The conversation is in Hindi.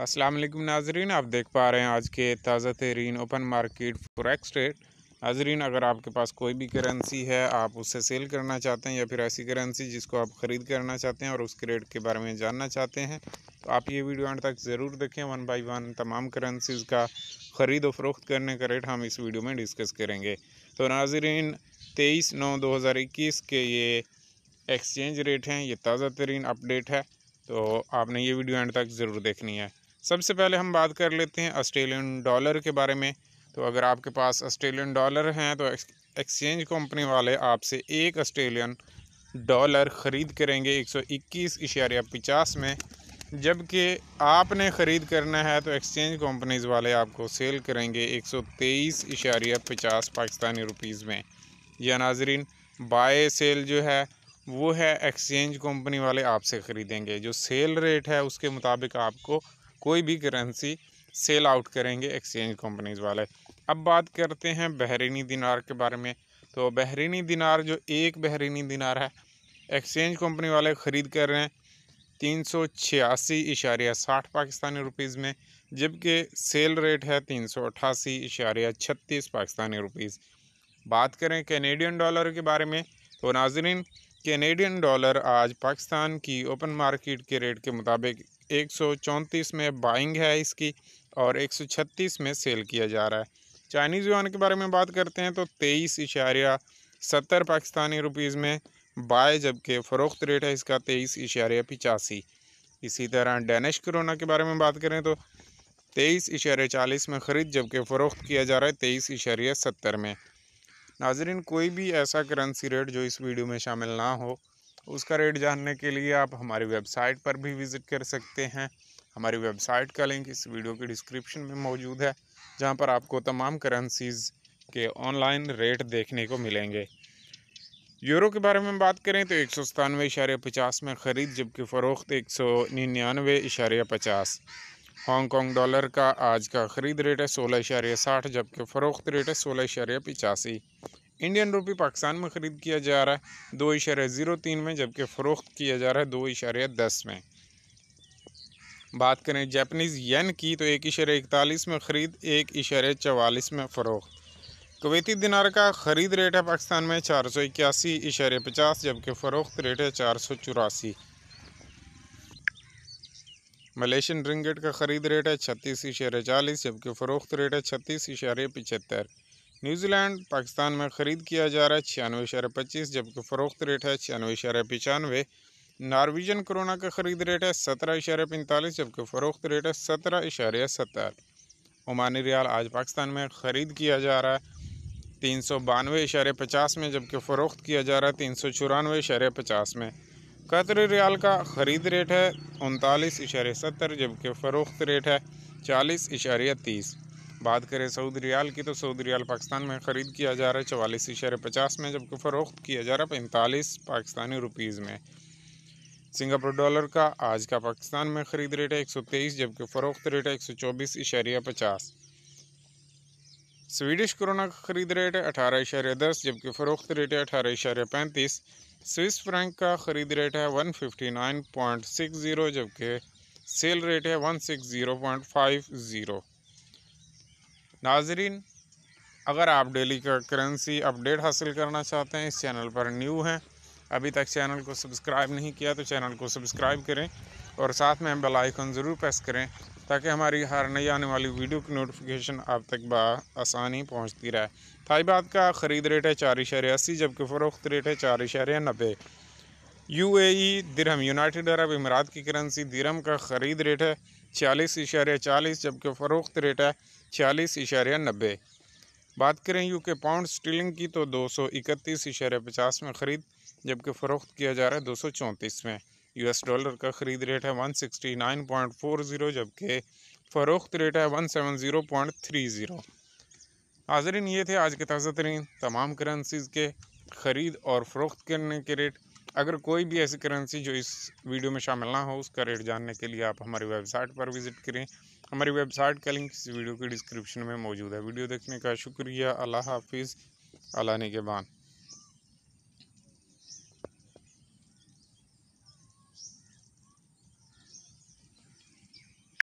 अस्सलाम वालेकुम नाजरीन आप देख पा रहे हैं आज के ताज़ा तरीन ओपन मार्केट फॉरेक्स रेट नाजरीन अगर आपके पास कोई भी करेंसी है आप उससे सेल करना चाहते हैं या फिर ऐसी करेंसी जिसको आप ख़रीद करना चाहते हैं और उसके रेट के बारे में जानना चाहते हैं तो आप ये वीडियो एंड तक ज़रूर देखें वन बाई वन तमाम करेंसीज़ का ख़रीद व फ़रोख्त करने का रेट हम इस वीडियो में डिस्कस करेंगे तो नाजरीन तेईस नौ दो हज़ार इक्कीस के ये एक्सचेंज रेट हैं ये ताज़ा तरीन अपडेट है तो आपने ये वीडियो एंड तक ज़रूर देखनी है सबसे पहले हम बात कर लेते हैं ऑस्ट्रेलियन डॉलर के बारे में तो अगर आपके पास ऑस्ट्रेलियन डॉलर हैं तो एक्सचेंज कंपनी वाले आपसे एक ऑस्ट्रेलियन डॉलर ख़रीद करेंगे एक सौ इक्कीस इशारिया पचास में जबकि आपने ख़रीद करना है तो एक्सचेंज कंपनीज वाले आपको सेल करेंगे एक सौ तेईस इशारिया पचास पाकिस्तानी रुपीज़ में या नाजरीन बाय सेल जो है वो है एक्सचेंज कंपनी वाले आपसे ख़रीदेंगे जो सेल रेट है उसके मुताबिक आपको कोई भी करेंसी सेल आउट करेंगे एक्सचेंज कंपनीज वाले अब बात करते हैं बहरीनी दिनार के बारे में तो बहरीनी दिनार जो एक बहरीनी दिनार है एक्सचेंज कंपनी वाले ख़रीद कर रहे हैं तीन सौ छियासी इशारिया साठ पाकिस्तानी रुपीज़ में जबकि सेल रेट है तीन सौ अट्ठासी इशारिया छत्तीस पाकिस्तानी रुपीज़ बात करें कैनेडियन डॉलर के बारे में तो नाजरीन कैनेडियन डॉलर आज पाकिस्तान की ओपन मार्केट के रेट के मुताबिक एक में बाइंग है इसकी और 136 में सेल किया जा रहा है चाइनीज़ युआन के बारे में बात करते हैं तो तेईस इशारिया सत्तर पाकिस्तानी रुपीज़ में बाय जबकि फ़रोख्त रेट है इसका तेईस इशारिया पिचासी इसी तरह डेनिश करोना के बारे में बात करें तो तेईस इशारे चालीस में ख़रीद जबकि फ़रोख्त किया जा रहा है तेईस इशारिया सत्तर में नाजरीन कोई भी ऐसा करेंसी रेट जो इस वीडियो में शामिल ना हो उसका रेट जानने के लिए आप हमारी वेबसाइट पर भी विज़िट कर सकते हैं हमारी वेबसाइट का लिंक इस वीडियो के डिस्क्रिप्शन में मौजूद है जहां पर आपको तमाम करेंसीज़ के ऑनलाइन रेट देखने को मिलेंगे यूरो के बारे में बात करें तो एक सौ सतानवे इशारे पचास में ख़रीद जबकि फ़रोख्त एक सौ निन्यानवे इशारे पचास हांगकॉन्ग डॉलर का आज का ख़रीद रेट है सोलह इशारे साठ जबकि फ़रोख्त रेट है सोलह इशारिया पचासी इंडियन रुपी पाकिस्तान में ख़रीद किया जा रहा है दो इशारे ज़ीरो तीन में जबकि फ़रोख्त किया जा रहा है दो इशारे दस में बात करें जापानीज़ येन की तो एक इशारे इकतालीस में ख़रीद एक इशारे चवालीस में फ़रोख्त कवैती दिनार का ख़रीद रेट है पाकिस्तान में चार सौ इक्यासी इशारे पचास जबकि फ़रोख्त रेट है चार सौ चौरासी मलेशियन रिंगट का ख़रीद रेट है छत्तीस इशारे चालीस जबकि फ़रोख्त रेट है छत्तीस इशारे पचहत्तर न्यूजीलैंड पाकिस्तान में ख़रीद किया जा रहा है छियानवे शर पच्चीस जबकि फ़रोख्त रेट है छियानवे इशारे पचानवे नार्वीजन करोना का ख़रीद रेट है सत्रह इशारे पैंतालीस जबकि फ़रोख्त रेट है सत्रह इशारे सत्तर ओमानी रियाल आज पाकिस्तान में ख़रीद किया जा रहा है तीन सौ बानवे इशारे पचास में जबकि फ़रोख्त किया जा रहा है तीन सौ चौरानवे इशारे पचास में कतर रियाल का ख़रीद रेट है उनतालीस इशारे सत्तर जबकि फ़रोख्त रेट है चालीस इशारे तीस बात करें सऊदी रियाल की तो सऊदी रियाल पाकिस्तान में ख़रीद किया जा रहा है चवालीस इशारे पचास में जबकि फ़रोख्त किया जा रहा है पैंतालीस पाकिस्तानी रुपीज़ में सिंगापुर डॉलर का आज का पाकिस्तान में ख़रीद रेट है एक सौ तेईस जबकि फ़रोख्त रेट है एक सौ चौबीस इशारिया पचास स्वीडिश कोरोना का ख़रीद रेट है अठारह इशारे दस जबकि फ़रोख्त रेट है अठारह इशारे पैंतीस स्विस फ्रैंक का ख़रीद रेट है one fifty nine point six zero जबकि सेल रेट है one six zero point five zero नाजरीन अगर आप डेली का करेंसी अपडेट हासिल करना चाहते हैं इस चैनल पर न्यू हैं अभी तक चैनल को सब्सक्राइब नहीं किया तो चैनल को सब्सक्राइब करें और साथ में बेल आइकन ज़रूर प्रेस करें ताकि हमारी हर नई आने वाली वीडियो की नोटिफिकेशन आप तक बसानी पहुँचती रहे थाईबात का ख़रीद रेट है चार इशारे अस्सी जबकि फ़रोख्त रेट है चार इशारे नब्बे यूएई दिरहम यूनाइटेड अरब इमारात की करेंसी दिरहम का ख़रीद रेट है छियालीस इशारे चालीस जबकि फ़रोख्त रेट है छियालीस इशारे नब्बे बात करें यू के पाउंड स्टीलिंग की तो दो सौ इकतीस इशारे पचास में ख़रीद जबकि फ़रोख्त किया जा रहा है दो सौ चौंतीस में यू एस डॉलर का ख़रीद रेट है one sixty nine point four zero जबकि फ़रोख्त रेट है one seven zero point three zero हाजरीन ये थे आज के ताज़ा तरीन तमाम करेंसीज़ के ख़रीद और फ़रोख्त करने के रेट अगर कोई भी ऐसी करेंसी जो इस वीडियो में शामिल ना हो उसका रेट जानने के लिए आप हमारी वेबसाइट पर विज़िट करें हमारी वेबसाइट का लिंक इस वीडियो के डिस्क्रिप्शन में मौजूद है वीडियो देखने का शुक्रिया अल्लाह हाफिज़ अला बान